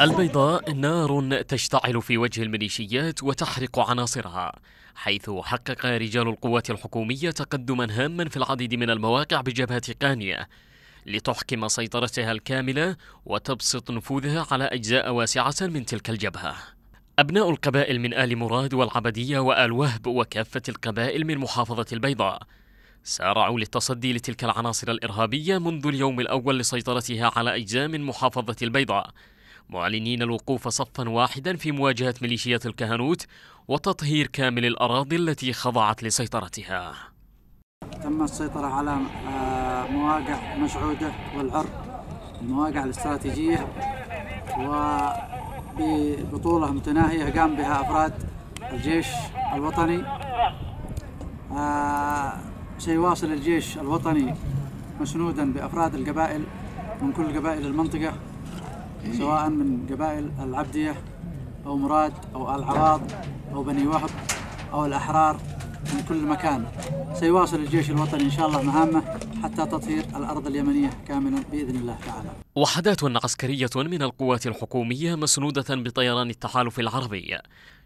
البيضاء نار تشتعل في وجه الميليشيات وتحرق عناصرها حيث حقق رجال القوات الحكومية تقدما هاما في العديد من المواقع بجبهة قانية لتحكم سيطرتها الكاملة وتبسط نفوذها على أجزاء واسعة من تلك الجبهة أبناء القبائل من آل مراد والعبدية وآل وهب وكافة القبائل من محافظة البيضاء سارعوا للتصدي لتلك العناصر الإرهابية منذ اليوم الأول لسيطرتها على أجزاء من محافظة البيضاء معلنين الوقوف صفا واحدا في مواجهة ميليشيات الكهنوت وتطهير كامل الأراضي التي خضعت لسيطرتها تم السيطرة على آه، مواقع مشعودة والعرب المواقع الاستراتيجية وببطولة متناهية قام بها أفراد الجيش الوطني سيواصل آه، الجيش الوطني مسنودا بأفراد القبائل من كل قبائل المنطقة إيه. سواء من قبائل العبدية أو مراد أو العراض أو بني وهب أو الأحرار من كل مكان سيواصل الجيش الوطني إن شاء الله مهامه حتى تطهير الأرض اليمنية كاملا بإذن الله تعالى وحدات عسكرية من القوات الحكومية مسنودة بطيران التحالف العربي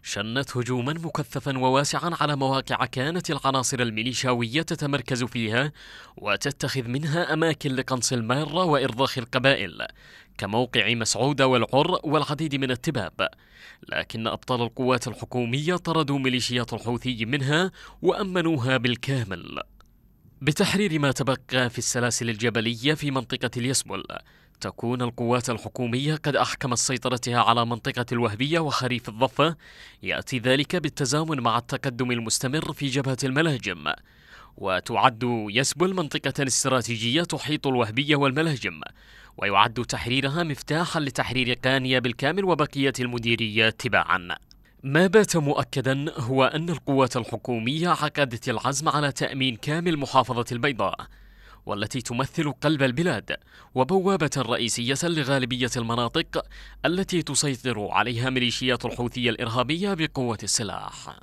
شنت هجوما مكثفا وواسعا على مواقع كانت العناصر الميليشاوية تتمركز فيها وتتخذ منها أماكن لقنص المارة وإرضاخ القبائل كموقع مسعود والعر والعديد من التباب لكن أبطال القوات الحكومية طردوا ميليشيات الحوثي منها وأمنوها بالكامل بتحرير ما تبقى في السلاسل الجبلية في منطقة اليسبل تكون القوات الحكومية قد أحكمت سيطرتها على منطقة الوهبية وخريف الضفة يأتي ذلك بالتزامن مع التقدم المستمر في جبهة الملاجم وتعد يسبل منطقة استراتيجية تحيط الوهبية والملاجم ويعد تحريرها مفتاحا لتحرير قانيا بالكامل وبقية المديريات تباعا ما بات مؤكدا هو أن القوات الحكومية عقدت العزم على تأمين كامل محافظة البيضاء والتي تمثل قلب البلاد وبوابة رئيسية لغالبية المناطق التي تسيطر عليها ميليشيات الحوثي الإرهابية بقوة السلاح